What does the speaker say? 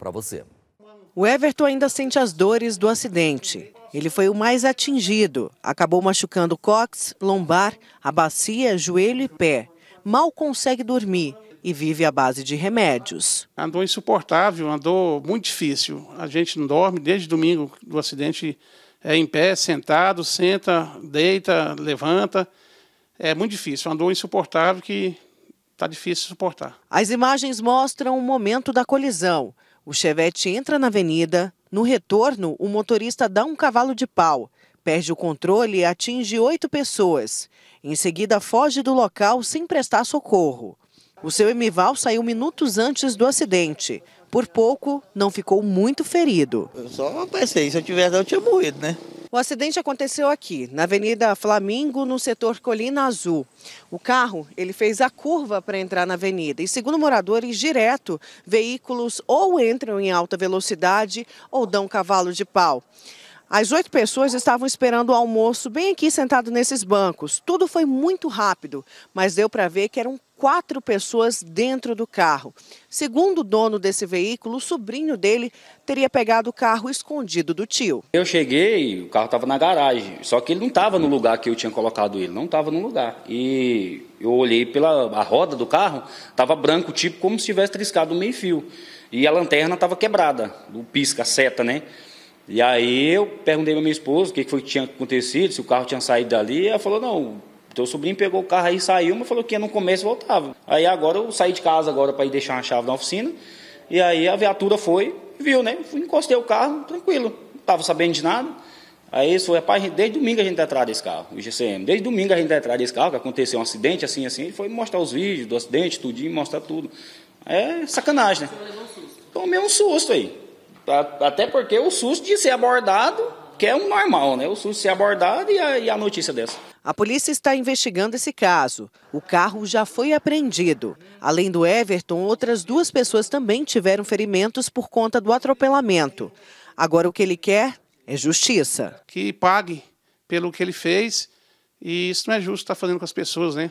para você. O Everton ainda sente as dores do acidente. Ele foi o mais atingido. Acabou machucando cox, lombar, a bacia, joelho e pé. Mal consegue dormir e vive à base de remédios. Andou insuportável, andou muito difícil. A gente não dorme desde domingo do acidente. É em pé, sentado, senta, deita, levanta. É muito difícil, Andou insuportável que está difícil de suportar. As imagens mostram o momento da colisão. O chevette entra na avenida. No retorno, o motorista dá um cavalo de pau, perde o controle e atinge oito pessoas. Em seguida, foge do local sem prestar socorro. O seu Emival saiu minutos antes do acidente. Por pouco, não ficou muito ferido. Eu só pensei, se eu tivesse, eu tinha morrido, né? O acidente aconteceu aqui, na Avenida Flamingo, no setor Colina Azul. O carro, ele fez a curva para entrar na avenida e, segundo moradores, direto, veículos ou entram em alta velocidade ou dão cavalo de pau. As oito pessoas estavam esperando o almoço bem aqui sentado nesses bancos. Tudo foi muito rápido, mas deu para ver que era um quatro pessoas dentro do carro. Segundo o dono desse veículo, o sobrinho dele teria pegado o carro escondido do tio. Eu cheguei, o carro estava na garagem, só que ele não estava no lugar que eu tinha colocado ele, não estava no lugar. E eu olhei pela a roda do carro, estava branco, tipo como se tivesse triscado um meio-fio. E a lanterna estava quebrada, o pisca, a seta, né? E aí eu perguntei para minha esposa o que, que foi que tinha acontecido, se o carro tinha saído dali. Ela falou: não, então o sobrinho pegou o carro aí, saiu, mas falou que ia no começo e voltava. Aí agora eu saí de casa agora para ir deixar a chave na oficina. E aí a viatura foi, viu, né? Fui, encostei o carro, tranquilo. Não tava sabendo de nada. Aí isso foi, rapaz, desde domingo a gente tá atrás desse carro, o GCM. Desde domingo a gente tá atrás desse carro, que aconteceu um acidente assim, assim. Ele foi mostrar os vídeos do acidente, tudinho, mostrar tudo. É sacanagem, né? Tomei um susto aí. Até porque o susto de ser abordado que é um normal, né? O SUS ser abordado e a, e a notícia dessa. A polícia está investigando esse caso. O carro já foi apreendido. Além do Everton, outras duas pessoas também tiveram ferimentos por conta do atropelamento. Agora o que ele quer é justiça. Que pague pelo que ele fez. E isso não é justo estar tá fazendo com as pessoas, né?